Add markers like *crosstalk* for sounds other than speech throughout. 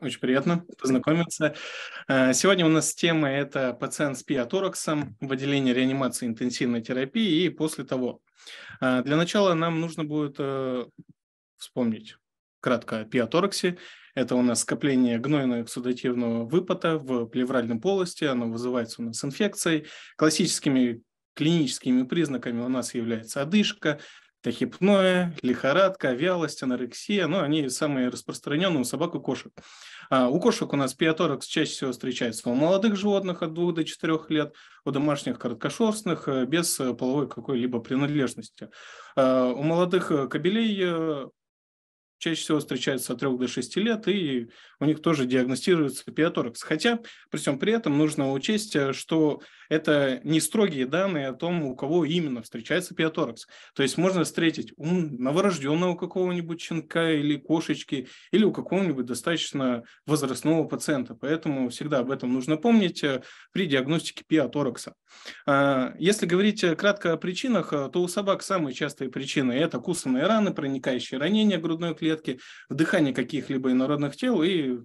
Очень приятно познакомиться. Э, сегодня у нас тема – это пациент с пиатораксом, выделение реанимации интенсивной терапии и после того. Э, для начала нам нужно будет э, вспомнить кратко о пиатораксе. Это у нас скопление гнойного эксудативного выпада в плевральной полости. Оно вызывается у нас инфекцией. Классическими клиническими признаками у нас является одышка, хипное лихорадка, вялость, анорексия. Ну, они самые распространенные у собак и кошек. А у кошек у нас пиоторакс чаще всего встречается у молодых животных от 2 до 4 лет, у домашних короткошерстных э, без э, половой какой-либо принадлежности. А у молодых э, кобелей чаще всего встречается от 3 до 6 лет, и у них тоже диагностируется пиоторакс. Хотя, при всем при этом, нужно учесть, что это не строгие данные о том, у кого именно встречается пиоторакс. То есть можно встретить у новорожденного какого-нибудь щенка или кошечки, или у какого-нибудь достаточно возрастного пациента. Поэтому всегда об этом нужно помнить э, при диагностике пиоторакса. А, если говорить э, кратко о причинах, э, то у собак самые частые причины – это кусанные раны, проникающие ранения грудной клетки, вдыхание каких-либо инородных тел и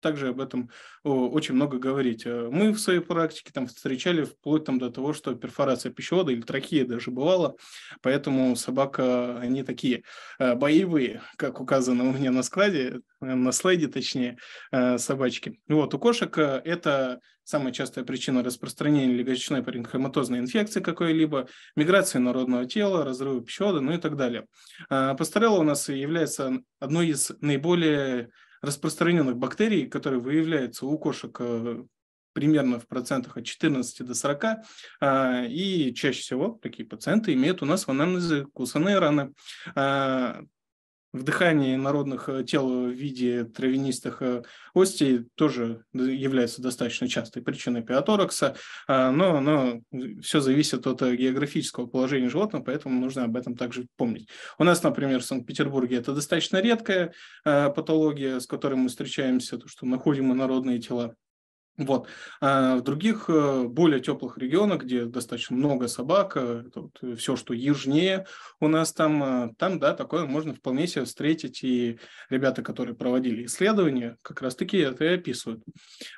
также об этом очень много говорить. Э, мы в своей практике там встречали вплоть там до того, что перфорация пищевода или трахея даже бывала, поэтому собака, они такие э, боевые, как указано у меня на складе, э, на слайде точнее, собачки. Вот, у кошек это самая частая причина распространения легочной паренхематозной инфекции какой-либо, миграции народного тела, разрыва пищевода, ну и так далее. Пастерелла у нас является одной из наиболее распространенных бактерий, которые выявляются у кошек э, примерно в процентах от 14 до 40, а, и чаще всего такие пациенты имеют у нас в анамнезе кусаные раны. А, вдыхание народных э, тел в виде травянистых э, остей тоже является достаточно частой причиной пиоторакса, а, но, но все зависит от э, географического положения животного, поэтому нужно об этом также помнить. У нас, например, в Санкт-Петербурге это достаточно редкая патология, с которой мы встречаемся, то, что находим мы народные тела. Вот. А в других э, более теплых регионах, где достаточно много собак, э, вот э, все, что южнее у нас там, там, да, такое можно вполне себе встретить. И ребята, которые проводили исследования, как раз-таки это и описывают.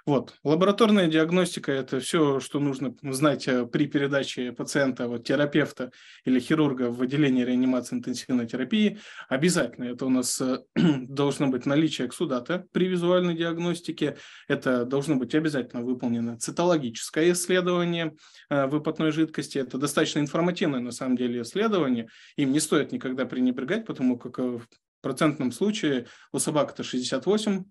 Вот. Лабораторная диагностика – это все, что нужно знать при передаче пациента, вот, терапевта или хирурга в отделение реанимации интенсивной терапии. Обязательно это у нас *clears throat* должно быть наличие эксудата при визуальной диагностике, это должно быть обязательно обязательно выполнено цитологическое исследование э, выпотной жидкости. Это достаточно информативное, на самом деле, исследование. Им не стоит никогда пренебрегать, потому как э, в процентном случае у собак это 68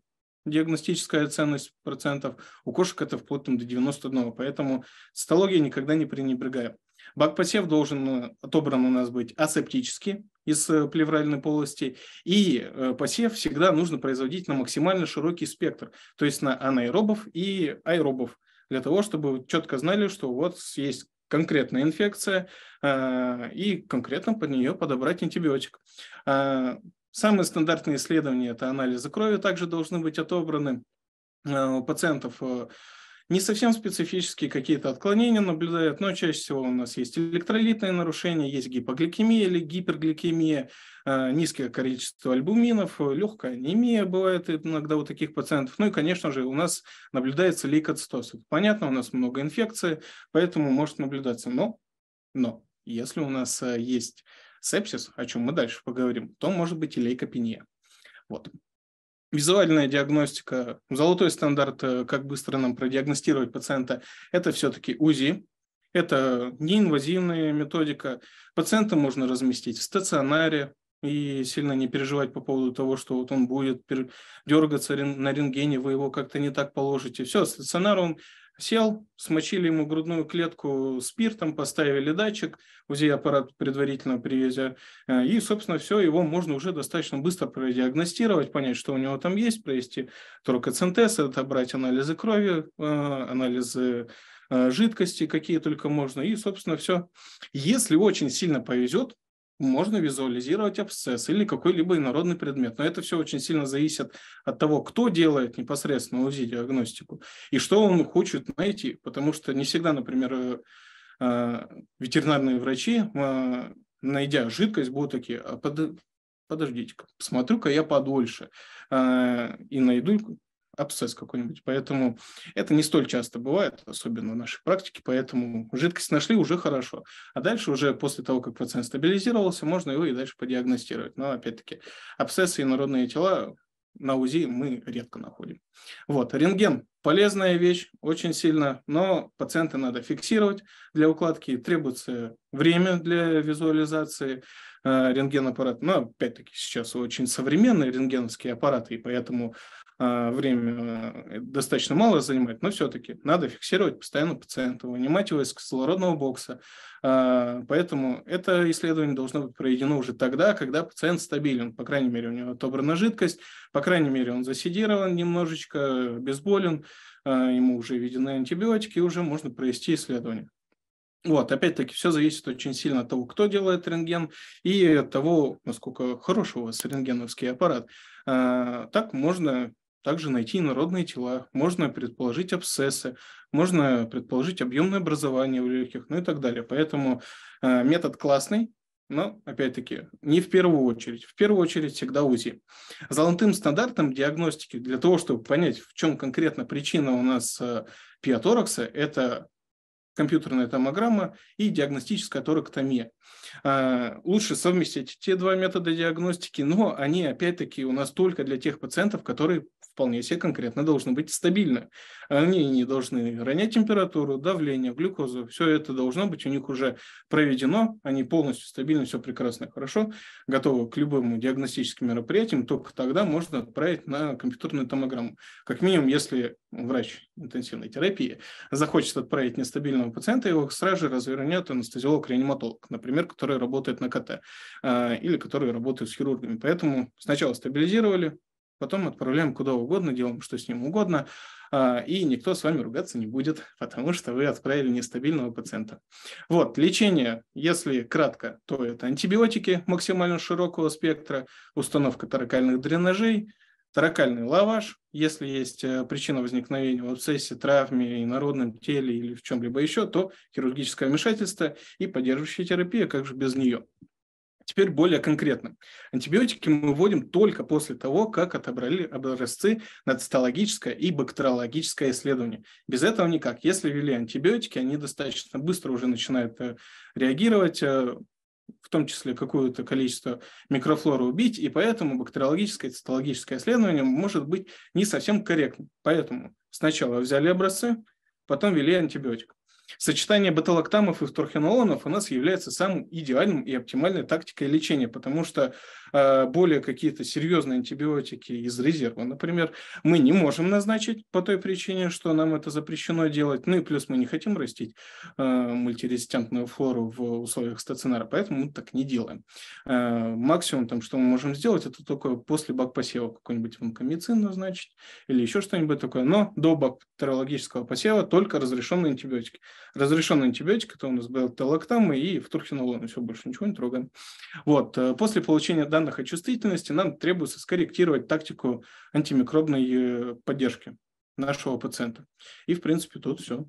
диагностическая ценность процентов, у кошек это вплоть там до 91, поэтому цитология никогда не пренебрегаем. Бакпосев должен э, отобран у нас быть асептически из э, плевральной полости, и э, посев всегда нужно производить на максимально широкий спектр, то есть на анаэробов и аэробов, для того, чтобы четко знали, что вот есть конкретная инфекция, и конкретно под нее подобрать антибиотик. Самые стандартные исследования – это анализы крови также должны быть отобраны у пациентов не совсем специфические какие-то отклонения наблюдают, но чаще всего у нас есть электролитные нарушения, есть гипогликемия или гипергликемия, э, низкое количество альбуминов, э, легкая анемия бывает иногда у таких пациентов. Ну и, конечно же, у нас наблюдается лейкоцитоз. Понятно, у нас много инфекции, поэтому может наблюдаться. Но, но если у нас э, есть сепсис, о чем мы дальше поговорим, то может быть и лейкопения. Вот. Визуальная диагностика, золотой стандарт, э, как быстро нам продиагностировать пациента, это все-таки УЗИ, это неинвазивная методика. Пациента можно разместить в стационаре и сильно не переживать по поводу того, что вот он будет дергаться на рентгене, вы его как-то не так положите. Все, стационар он Сел, смочили ему грудную клетку спиртом, поставили датчик, УЗИ-аппарат предварительно привезя, э, и, собственно, все, его можно уже достаточно быстро продиагностировать, понять, что у него там есть, провести торкоцентез, отобрать анализы крови, э, анализы э, жидкости, какие только можно, и, собственно, все. Если очень сильно повезет, можно визуализировать абсцесс или какой-либо инородный предмет. Но это все очень сильно зависит от того, кто делает непосредственно УЗИ-диагностику и что он хочет найти. Потому что не всегда, например, э, э, ветеринарные врачи, э, найдя жидкость, будут такие, а подождите-ка, посмотрю-ка я подольше и найду абсцесс какой-нибудь. Поэтому это не столь часто бывает, особенно в нашей практике, поэтому жидкость нашли уже хорошо. А дальше уже после того, как пациент стабилизировался, можно его и дальше подиагностировать. Но опять-таки абсцессы и народные тела на УЗИ мы редко находим. Вот, рентген – полезная вещь, очень сильно, но пациента надо фиксировать. Для укладки требуется время для визуализации э, рентген-аппарата. Но, опять-таки, сейчас очень современные рентгеновские аппараты, и поэтому а, время э, достаточно мало занимает, но все-таки надо фиксировать постоянно пациента, вынимать его из кислородного бокса. А, поэтому это исследование должно быть проведено уже тогда, когда пациент стабилен. По крайней мере, у него отобрана жидкость, по крайней мере, он засидирован немножечко, безболен, а, ему уже введены антибиотики, и уже можно провести исследование. Вот, опять-таки, все зависит очень сильно от того, кто делает рентген и от того, насколько хороший у вас рентгеновский аппарат. Так можно также найти инородные тела, можно предположить абсцессы, можно предположить объемное образование в легких, ну и так далее. Поэтому э, метод классный, но, опять-таки, не в первую очередь. В первую очередь всегда УЗИ. Золотым стандартом диагностики для того, чтобы понять, в чем конкретно причина у нас э, пиаторакса, это компьютерная томограмма и диагностическая торактомия. Э, лучше совместить те два метода диагностики, но они опять-таки у нас только для тех пациентов, которые вполне себе конкретно должны быть стабильны. Они не должны ронять температуру, давление, глюкозу. Все это должно быть у них уже проведено. Они полностью стабильны, все прекрасно хорошо, готовы к любым диагностическим мероприятиям. Только тогда можно отправить на компьютерную томограмму. Как минимум, если врач интенсивной терапии захочет отправить нестабильного пациента, его сразу же развернет анестезиолог-реаниматолог, например, который работает на КТ а, или который работает с хирургами. Поэтому сначала стабилизировали, потом отправляем куда угодно, делаем что с ним угодно, а, и никто с вами ругаться не будет, *laughs* потому что вы отправили нестабильного пациента. Вот, лечение, если кратко, то это антибиотики максимально широкого спектра, установка таракальных дренажей, таракальный лаваш, если есть э, причина возникновения в абсцессе, травме, инородном теле или в чем-либо еще, то хирургическое вмешательство и поддерживающая терапия, как же без нее. Теперь более конкретно. Антибиотики мы вводим только после того, как отобрали образцы на цитологическое и бактериологическое исследование. Без этого никак. Если ввели антибиотики, они достаточно быстро уже начинают э, реагировать, э, в том числе какое-то количество микрофлоры убить, и поэтому бактериологическое и цитологическое исследование может быть не совсем корректным. Поэтому сначала взяли образцы, потом ввели антибиотик. Сочетание беталактамов и вторхенолонов у нас является самым идеальным и оптимальной тактикой лечения, потому что э, более какие-то серьезные антибиотики из резерва, например, мы не можем назначить по той причине, что нам это запрещено делать. Ну и плюс мы не хотим растить э, мультирезистентную флору в условиях стационара, поэтому мы так не делаем. Э, максимум, там, что мы можем сделать, это только после бакпосева какой-нибудь ванкомицин назначить или еще что-нибудь такое. Но до бактериологического посева только разрешенные антибиотики разрешенный антибиотик, это у нас был телоктам и втурхинолон, и все, больше ничего не трогаем. Вот. Э, после получения данных о чувствительности нам требуется скорректировать тактику антимикробной э, поддержки нашего пациента. И, в принципе, тут все.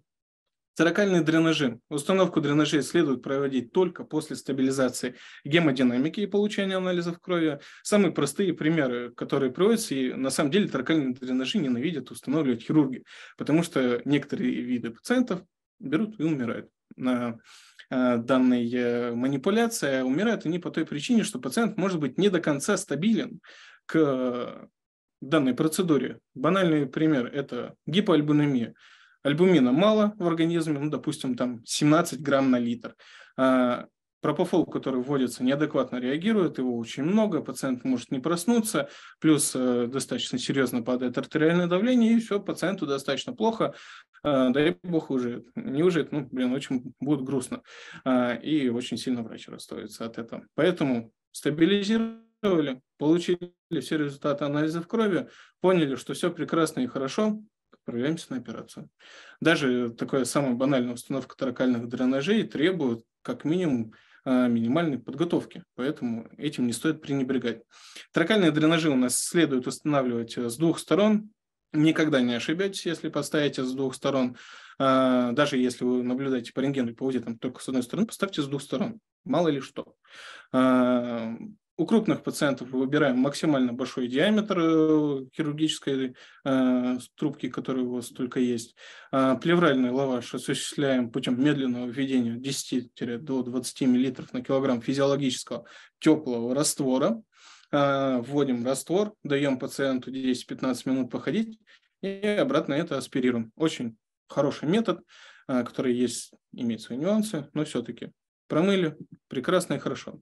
Церакальные дренажи. Установку дренажей следует проводить только после стабилизации гемодинамики и получения анализов крови. Самые простые примеры, которые приводятся, и на самом деле церакальные дренажи ненавидят устанавливать хирурги, потому что некоторые виды пациентов берут и умирают э, Данная э, манипуляция умирает они по той причине, что пациент может быть не до конца стабилен к данной процедуре. Банальный пример – это гипоальбуминемия. Альбумина мало в организме, ну, допустим, там 17 грамм на литр. А, пропофол, который вводится, неадекватно реагирует, его очень много, пациент может не проснуться, плюс э, достаточно серьезно падает артериальное давление, и все, пациенту достаточно плохо, а, дай бог уже не ужит, ну, блин, очень будет грустно. А, и очень сильно врач расстроится от этого. Поэтому стабилизировали, получили все результаты анализов крови, поняли, что все прекрасно и хорошо, отправляемся на операцию. Даже такая самая банальная установка таракальных дренажей требует как минимум а, минимальной подготовки, поэтому этим не стоит пренебрегать. Таракальные дренажи у нас следует устанавливать э, с двух сторон, никогда не ошибетесь, если поставите с двух сторон. А, даже если вы наблюдаете по рентгену и по УЗИ там только с одной стороны, поставьте с двух сторон. Мало ли что. А, у крупных пациентов выбираем максимально большой диаметр э, хирургической э, трубки, которая у вас только есть. А, плевральный лаваш осуществляем путем медленного введения 10-20 до мл на килограмм физиологического теплого раствора. А, вводим раствор, даем пациенту 10-15 минут походить и обратно это аспирируем. Очень хороший метод, а, который есть, имеет свои нюансы, но все-таки промыли, прекрасно и хорошо.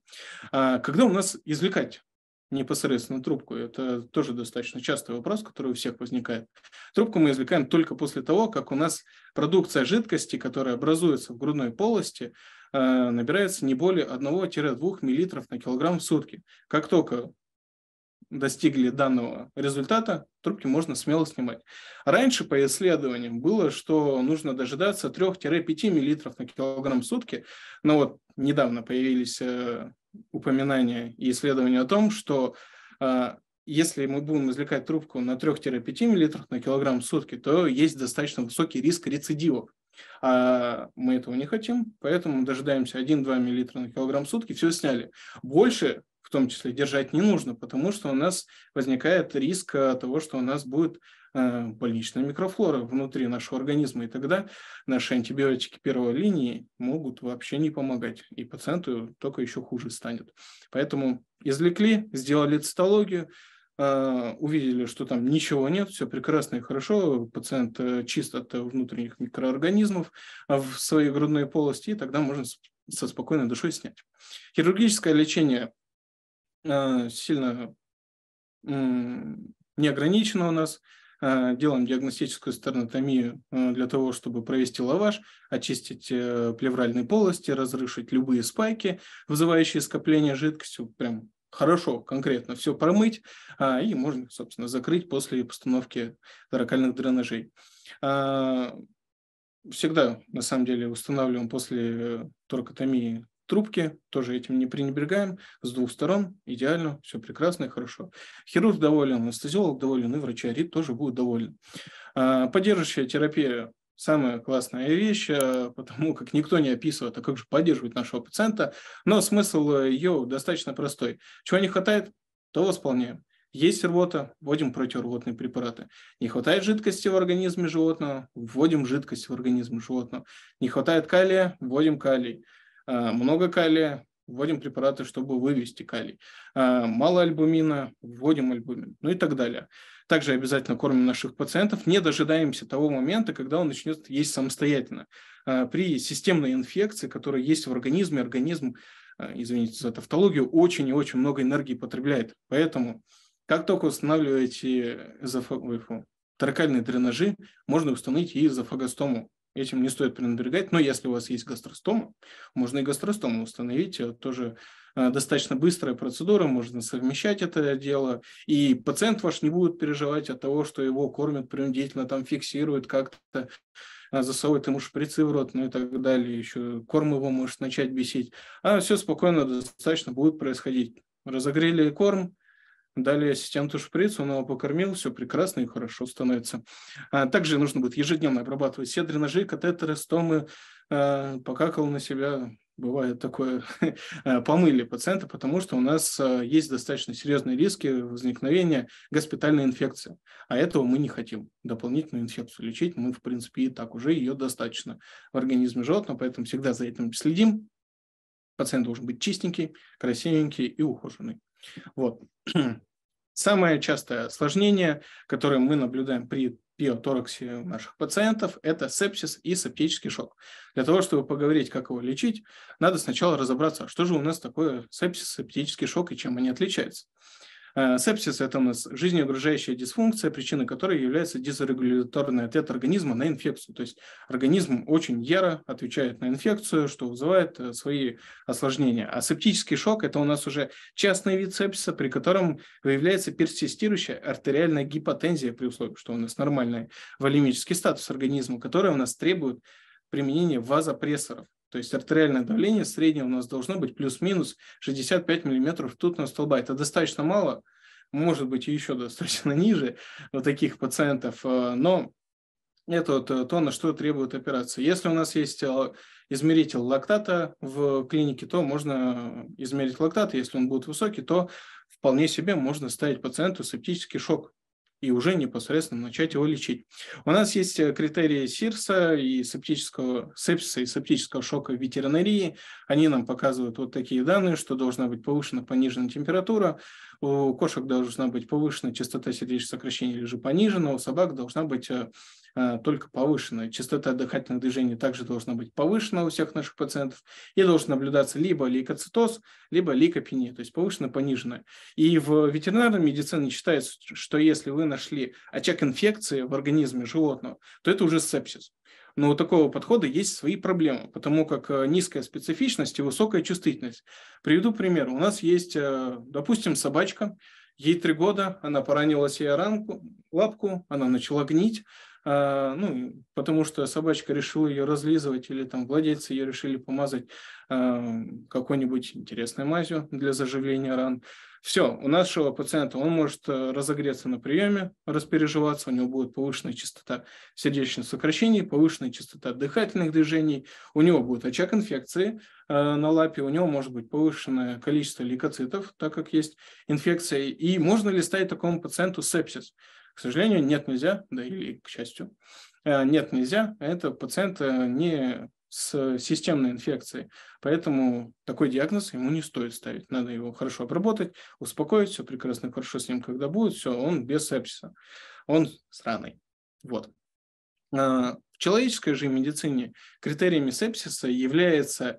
А, когда у нас извлекать непосредственно трубку? Это тоже достаточно частый вопрос, который у всех возникает. Трубку мы извлекаем только после того, как у нас продукция жидкости, которая образуется в грудной полости, набирается не более 1-2 мл на килограмм в сутки. Как только достигли данного результата, трубки можно смело снимать. Раньше по исследованиям было, что нужно дожидаться 3-5 мл на килограмм в сутки. Но вот недавно появились э, упоминания и исследования о том, что э, если мы будем извлекать трубку на 3-5 мл на килограмм в сутки, то есть достаточно высокий риск рецидивов. А мы этого не хотим, поэтому дожидаемся 1-2 мл на килограмм в сутки, все сняли. Больше в том числе держать не нужно, потому что у нас возникает риск э, того, что у нас будет поличная э, микрофлора внутри нашего организма, и тогда наши антибиотики первой линии могут вообще не помогать, и пациенту только еще хуже станет. Поэтому извлекли, сделали цитологию, э, увидели, что там ничего нет, все прекрасно и хорошо, пациент чист от внутренних микроорганизмов в своей грудной полости, и тогда можно со спокойной душой снять. Хирургическое лечение Э, сильно не ограничено у нас. Э, делаем диагностическую стернотомию э, для того, чтобы провести лаваж, очистить плевральные полости, разрушить любые спайки, вызывающие скопление жидкостью. Прям хорошо, конкретно все промыть, а, и можно, собственно, закрыть после постановки таракальных дренажей. А, всегда, на самом деле, устанавливаем после торакотомии трубки, тоже этим не пренебрегаем, с двух сторон, идеально, все прекрасно и хорошо. Хирург доволен, анестезиолог доволен, и врачи врачарит тоже будут довольны а, Поддерживающая терапия самая классная вещь, э, потому как никто не описывает, а как же поддерживать нашего пациента. Но смысл ее достаточно простой. Чего не хватает, то восполняем. Есть рвота, вводим противорвотные препараты. Не хватает жидкости в организме животного, вводим жидкость в организм животного. Не хватает калия, вводим калий. Э, много калия, вводим препараты, чтобы вывести калий. Э, мало альбумина, вводим альбумин, ну и так далее. Также обязательно кормим наших пациентов, не дожидаемся того момента, когда он начнет есть самостоятельно. Э, при системной инфекции, которая есть в организме, организм, извините за тавтологию, очень и очень много энергии потребляет. Поэтому как только устанавливаете эзофагофу, таракальные дренажи, можно установить и эзофагостому. Этим не стоит пренебрегать, но если у вас есть гастростома, можно и гастростому установить, э, тоже э, достаточно быстрая процедура, можно совмещать это дело, и пациент ваш не будет переживать от того, что его кормят принудительно, там фиксируют как-то, э, засовывают ему шприцы в рот, ну и так далее, еще корм его может начать бесить, а все спокойно достаточно будет происходить. Разогрели корм, дали ассистенту шприц, он его покормил, все прекрасно и хорошо становится. А, также нужно будет ежедневно обрабатывать все дренажи, катетеры, стомы, а, покакал на себя, бывает такое, *laughs* а, помыли пациента, потому что у нас есть достаточно серьезные риски возникновения госпитальной инфекции. А этого мы не хотим. Дополнительную инфекцию лечить мы, в принципе, и так уже ее достаточно в организме животного, поэтому всегда за этим следим. Пациент должен быть чистенький, красивенький и ухоженный. Вот. *clears throat* Самое частое осложнение, которое мы наблюдаем при пиотораксе наших пациентов, это сепсис и септический шок. Для того, чтобы поговорить, как его лечить, надо сначала разобраться, что же у нас такое сепсис, септический шок и чем они отличаются. Э, сепсис – это у нас жизнеугрожающая дисфункция, причиной которой является дисрегуляторный ответ организма на инфекцию. То есть организм очень яро отвечает на инфекцию, что вызывает э, свои осложнения. А септический шок – это у нас уже частный вид сепсиса, при котором выявляется персистирующая артериальная гипотензия при условии, что у нас нормальный волемический статус организма, который у нас требует применения вазопрессоров. То есть артериальное давление среднее у нас должно быть плюс-минус 65 миллиметров. мм ртутного столба. Это достаточно мало, может быть, еще достаточно ниже *laughs* у таких пациентов, э, но это вот э, то, на что требует операция. Если у нас есть э, измеритель лактата в клинике, то можно измерить лактат. Если он будет высокий, то вполне себе можно ставить пациенту септический шок и уже непосредственно начать его лечить. У нас есть э, критерии СИРСа и септического, сепсиса и септического шока в ветеринарии. Они нам показывают вот такие данные, что должна быть повышена пониженная температура, у кошек должна быть повышенная частота сердечных сокращений или же понижена, у собак должна быть э, э, только повышенная. Частота дыхательных движений также должна быть повышена у всех наших пациентов и должен наблюдаться либо лейкоцитоз, либо лейкопения, то есть повышенная, пониженная. И в ветеринарной медицине считается, что если вы нашли очаг инфекции в организме животного, то это уже сепсис. Но у такого подхода есть свои проблемы, потому как э, низкая специфичность и высокая чувствительность. Приведу пример. У нас есть, э, допустим, собачка, ей три года, она поранила себе ранку, лапку, она начала гнить, а, ну, потому что собачка решила ее разлизывать или там владельцы ее решили помазать какой-нибудь интересной мазью для заживления ран. Все, у нашего пациента он может э, разогреться на приеме, распереживаться, у него будет повышенная частота сердечных сокращений, повышенная частота дыхательных движений, у него будет очаг инфекции э, на лапе, у него может быть повышенное количество лейкоцитов, так как есть инфекция. И можно ли ставить такому пациенту сепсис? К сожалению, нет, нельзя, да или к счастью, э, нет, нельзя, это пациент э, не с системной инфекцией. Поэтому такой диагноз ему не стоит ставить. Надо его хорошо обработать, успокоить, все прекрасно, хорошо с ним, когда будет, все, он без сепсиса. Он сраный. Вот. Э, в человеческой же медицине критериями сепсиса является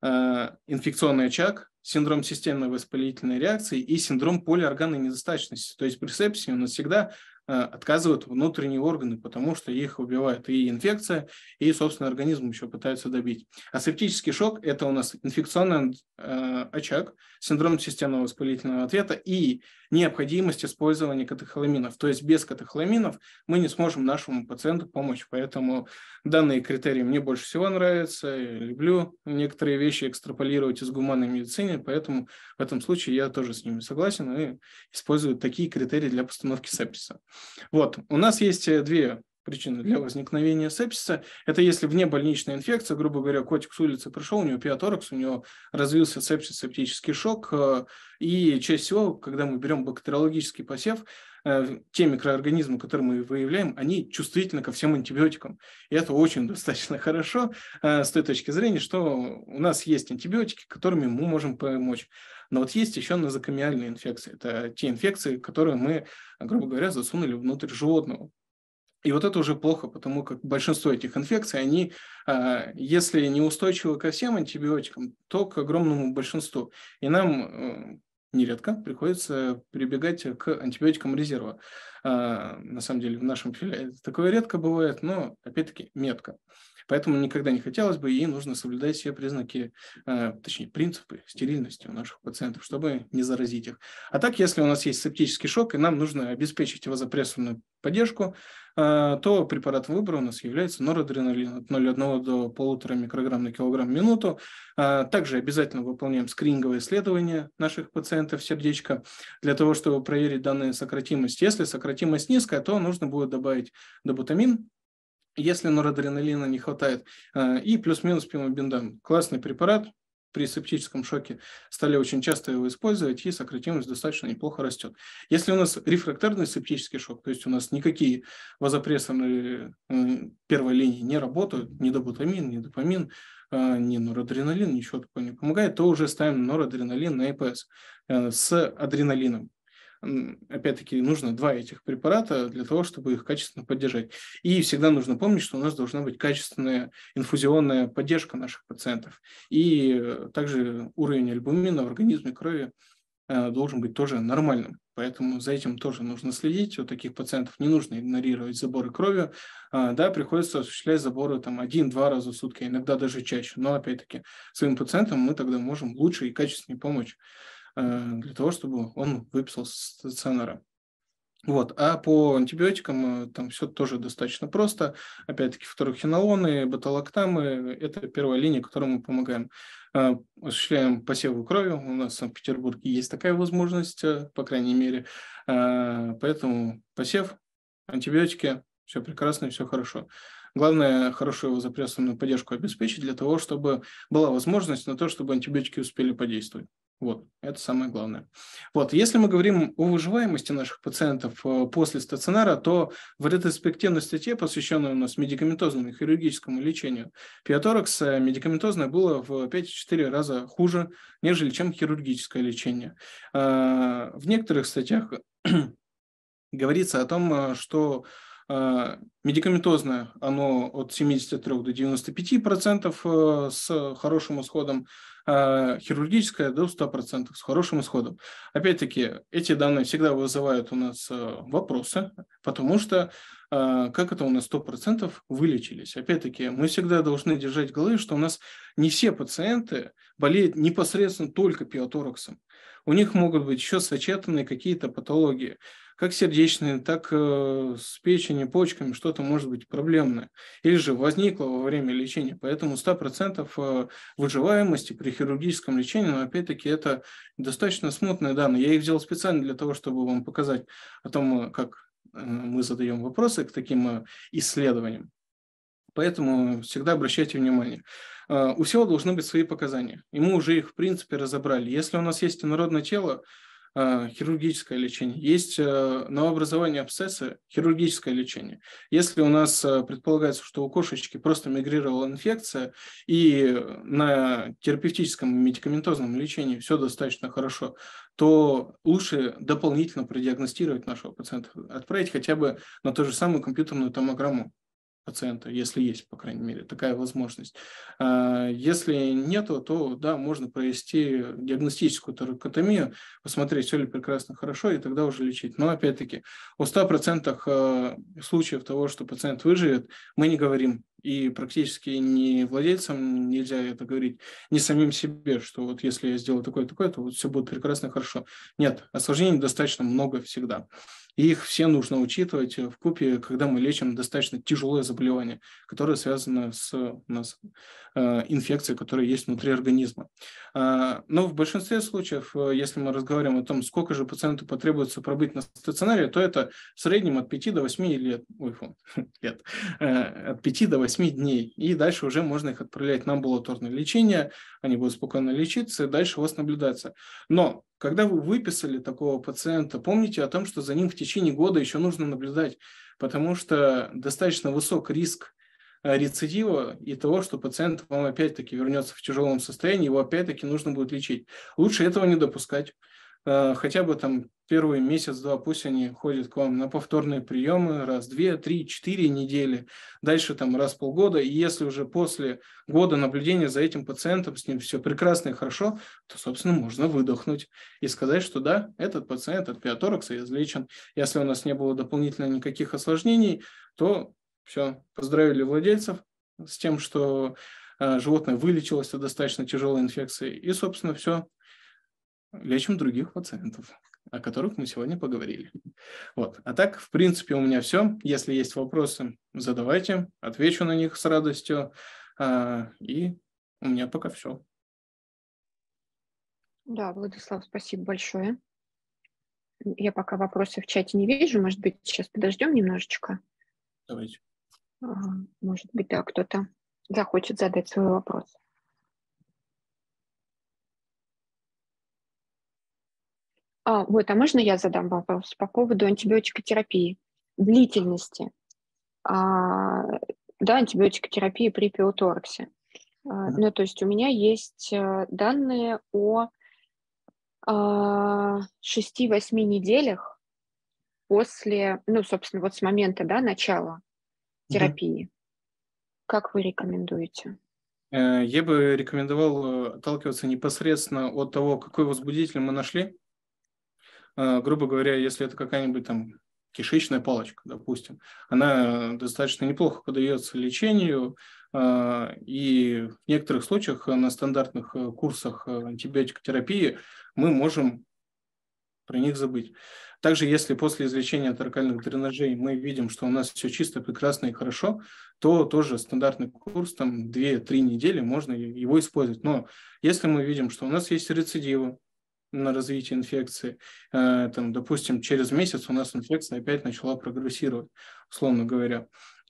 инфекционный очаг, синдром системной воспалительной реакции и синдром полиорганной недостаточности. То есть при сепсисе у нас всегда Э, отказывают внутренние органы, потому что их убивает и инфекция, и, собственно, организм еще пытается добить. Асептический шок – это у нас инфекционный э, очаг, синдром системного воспалительного ответа и необходимость использования катехоламинов. То есть без катехоламинов мы не сможем нашему пациенту помочь. Поэтому данные критерии мне больше всего нравятся. Я люблю некоторые вещи экстраполировать из гуманной медицины, поэтому в этом случае я тоже с ними согласен и использую такие критерии для постановки сепсиса. Вот, у нас есть э, две причины для возникновения сепсиса. Это если вне больничная инфекция, грубо говоря, котик с улицы пришел, у него пиаторакс, у него развился сепсис, септический шок. Э, и чаще всего, когда мы берем бактериологический посев, э, те микроорганизмы, которые мы выявляем, они чувствительны ко всем антибиотикам. И это очень достаточно хорошо с той точки зрения, что у нас есть антибиотики, которыми мы можем помочь. Но вот есть еще назокомиальные инфекции. Это те инфекции, которые мы, грубо говоря, засунули внутрь животного. И вот это уже плохо, потому как большинство этих инфекций, они, а, если не устойчивы ко всем антибиотикам, то к огромному большинству. И нам э, нередко приходится прибегать к антибиотикам резерва. А, на самом деле в нашем филе такое редко бывает, но опять-таки метко. Поэтому никогда не хотелось бы, и нужно соблюдать все признаки, э, точнее, принципы стерильности у наших пациентов, чтобы не заразить их. А так, если у нас есть септический шок, и нам нужно обеспечить его запрессорную поддержку, э, то препаратом выбора у нас является норадреналин от 0,1 до 1,5 микрограмм на килограмм в минуту. Э, также обязательно выполняем скрининговые исследование наших пациентов сердечка для того, чтобы проверить данные сократимость. Если сократимость низкая, то нужно будет добавить добутамин если норадреналина не хватает, э, и плюс-минус пимобендан. Классный препарат, при септическом шоке стали очень часто его использовать, и сократимость достаточно неплохо растет. Если у нас рефрактерный септический шок, то есть у нас никакие вазопрессорные э, первой линии не работают, ни добутамин, ни допамин, э, ни норадреналин, ничего такого не помогает, то уже ставим норадреналин на ЭПС с адреналином опять-таки, нужно два этих препарата для того, чтобы их качественно поддержать. И всегда нужно помнить, что у нас должна быть качественная инфузионная поддержка наших пациентов. И э, также уровень альбумина в организме крови э, должен быть тоже нормальным. Поэтому за этим тоже нужно следить. У таких пациентов не нужно игнорировать заборы крови. А, да, приходится осуществлять заборы там один-два раза в сутки, иногда даже чаще. Но опять-таки своим пациентам мы тогда можем лучше и качественнее помочь. Э, для того, чтобы он выписал стационара. Вот. А по антибиотикам э, там все тоже достаточно просто. Опять-таки фторохинолоны, беталоктамы – это первая линия, которой мы помогаем. Э, осуществляем посевы крови. У нас в Санкт-Петербурге есть такая возможность, по крайней мере. Поэтому посев, антибиотики, все прекрасно, все хорошо. Главное, хорошую его запрессанную поддержку обеспечить для того, чтобы была возможность на то, чтобы антибиотики успели подействовать. Вот, это самое главное. Вот, если мы говорим о выживаемости наших пациентов э, после стационара, то в ретроспективной статье, посвященной у нас медикаментозному и хирургическому лечению, пиоторакс медикаментозное было в 5-4 раза хуже, нежели чем хирургическое лечение. Э, в некоторых статьях *clears throat* говорится о том, э, что а, медикаментозное, оно от 73 до 95 процентов э, с хорошим исходом, а хирургическое до 100 процентов с хорошим исходом. Опять-таки, эти данные всегда вызывают у нас э, вопросы, потому что а, как это у нас 100 процентов вылечились? Опять-таки, мы всегда должны держать в голове, что у нас не все пациенты болеют непосредственно только пиотораксом. У них могут быть еще сочетанные какие-то патологии – как сердечные, так э, с печенью, почками что-то может быть проблемное. Или же возникло во время лечения. Поэтому 100% э, выживаемости при хирургическом лечении, но опять-таки это достаточно смутные данные. Я их взял специально для того, чтобы вам показать о том, э, как мы задаем вопросы к таким исследованиям. Поэтому всегда обращайте внимание. У всего должны быть свои показания. И мы уже их, в принципе, разобрали. Если у нас есть инородное тело, Э, хирургическое лечение, есть э, новообразование абсцесса, хирургическое лечение. Если у нас э, предполагается, что у кошечки просто мигрировала инфекция, и на терапевтическом медикаментозном лечении все достаточно хорошо, то лучше дополнительно продиагностировать нашего пациента, отправить хотя бы на ту же самую компьютерную томограмму, пациента, если есть, по крайней мере, такая возможность. А, если нет, то да, можно провести диагностическую торакотомию, посмотреть, все ли прекрасно хорошо, и тогда уже лечить. Но опять-таки, о 100% а, случаев того, что пациент выживет, мы не говорим и практически ни владельцам нельзя это говорить, ни самим себе, что вот если я сделаю такое-такое, то вот все будет прекрасно, хорошо. Нет, осложнений достаточно много всегда. И их все нужно учитывать э, в купе, когда мы лечим достаточно тяжелое заболевание, которое связано с у нас, э, инфекцией, которая есть внутри организма. А, но в большинстве случаев, э, если мы разговариваем о том, сколько же пациенту потребуется пробыть на стационаре, то это в среднем от 5 до 8 лет, ой, *laughs* лет от 5 до 8 дней. И дальше уже можно их отправлять на амбулаторное лечение, они будут спокойно лечиться, и дальше у вас наблюдаться. Но когда вы выписали такого пациента, помните о том, что за ним в течение года еще нужно наблюдать, потому что достаточно высок риск э, рецидива и того, что пациент вам опять-таки вернется в тяжелом состоянии, его опять-таки нужно будет лечить. Лучше этого не допускать. Э, хотя бы там первый месяц-два пусть они ходят к вам на повторные приемы раз, две, три, четыре недели, дальше там раз полгода, и если уже после года наблюдения за этим пациентом с ним все прекрасно и хорошо, то, собственно, можно выдохнуть и сказать, что да, этот пациент от пиаторакса излечен. Если у нас не было дополнительно никаких осложнений, то все, поздравили владельцев с тем, что э, животное вылечилось от достаточно тяжелой инфекции, и, собственно, все, лечим других пациентов, о которых мы сегодня поговорили. Вот. А так, в принципе, у меня все. Если есть вопросы, задавайте, отвечу на них с радостью. А, и у меня пока все. Да, Владислав, спасибо большое. Я пока вопросы в чате не вижу. Может быть, сейчас подождем немножечко. Давайте. Может быть, да, кто-то захочет задать свой вопрос. А, вот, а можно я задам вопрос по поводу антибиотикотерапии, длительности? А, да, антибиотикотерапии при пиотораксе. А, ну, то есть у меня есть э, данные о 6-8 а, неделях после, ну, собственно, вот с момента, да, начала терапии. Да. Как вы рекомендуете? Э, я бы рекомендовал э, отталкиваться непосредственно от того, какой возбудитель мы нашли, а, грубо говоря, если это какая-нибудь там кишечная палочка, допустим, она достаточно неплохо подается лечению, а, и в некоторых случаях на стандартных э, курсах э, антибиотикотерапии мы можем про них забыть. Также, если после извлечения торакальных дренажей мы видим, что у нас все чисто, прекрасно и хорошо, то тоже стандартный курс, там 2-3 недели можно его использовать. Но если мы видим, что у нас есть рецидивы, на развитие инфекции. Э, там, допустим, через месяц у нас инфекция опять начала прогрессировать, условно говоря.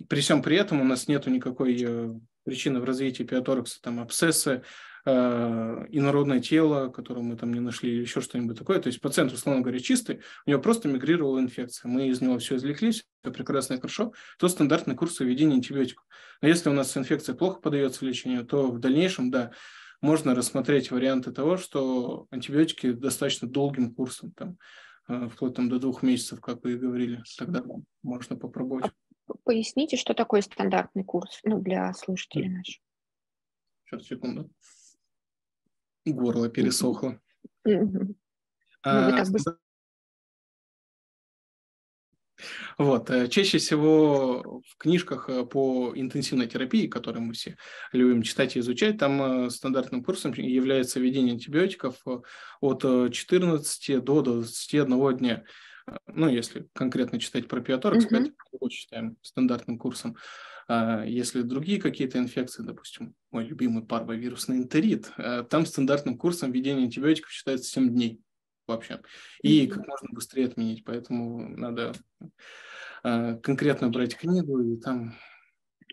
При всем при этом у нас нет никакой э, причины в развитии пиаторакса, там, абсцессы, э, инородное тело, которое мы там не нашли, или еще что-нибудь такое. То есть пациент, условно говоря, чистый, у него просто мигрировала инфекция. Мы из него все извлекли, все прекрасно и хорошо, то стандартный курс введения антибиотиков. Но если у нас инфекция плохо подается лечению, то в дальнейшем, да, можно рассмотреть варианты того, что антибиотики достаточно долгим курсом, там, э, вплоть там, до двух месяцев, как вы и говорили, тогда можно попробовать. А поясните, что такое стандартный курс ну, для слушателей наших. Сейчас, секунду. Горло пересохло. Угу. А, ну, вы а, так вот. Э, чаще всего в книжках э, по интенсивной терапии, которые мы все любим читать и изучать, там э, стандартным курсом является введение антибиотиков от 14 до 21 дня. Ну, если конкретно читать про пиоторакс, угу. Mm-hmm. его считаем стандартным курсом. А если другие какие-то инфекции, допустим, мой любимый парвовирусный энтерит, там стандартным курсом введение антибиотиков считается 7 дней вообще. И как можно быстрее отменить. Поэтому надо а, конкретно брать книгу и там...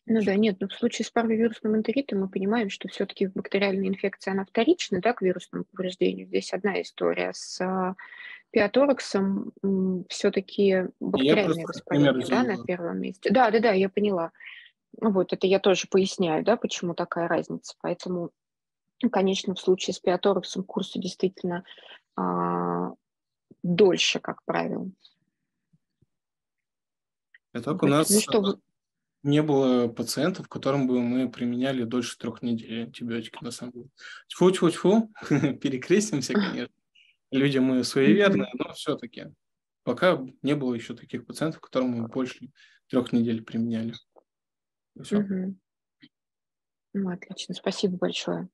Ну да, нет, но ну в случае с паровирусным энтеритом мы понимаем, что все-таки бактериальная инфекция, она вторична, да, к вирусному повреждению. Здесь одна история с а, пиатораксом все-таки бактериальное воспаление, да, на первом месте. Да, да, да, я поняла. Ну вот, это я тоже поясняю, да, почему такая разница. Поэтому, конечно, в случае с пиатораксом курсы действительно а, дольше, как правило. И а так у ну, нас ну, что... не было пациентов, которым бы мы применяли дольше трех недель антибиотики, на самом деле. Тьфу-тьфу-тьфу, *laughs* перекрестимся, конечно. Люди мы суеверные, но все-таки пока не было еще таких пациентов, которым мы больше трех недель применяли. Все. Угу. Ну, отлично, спасибо большое.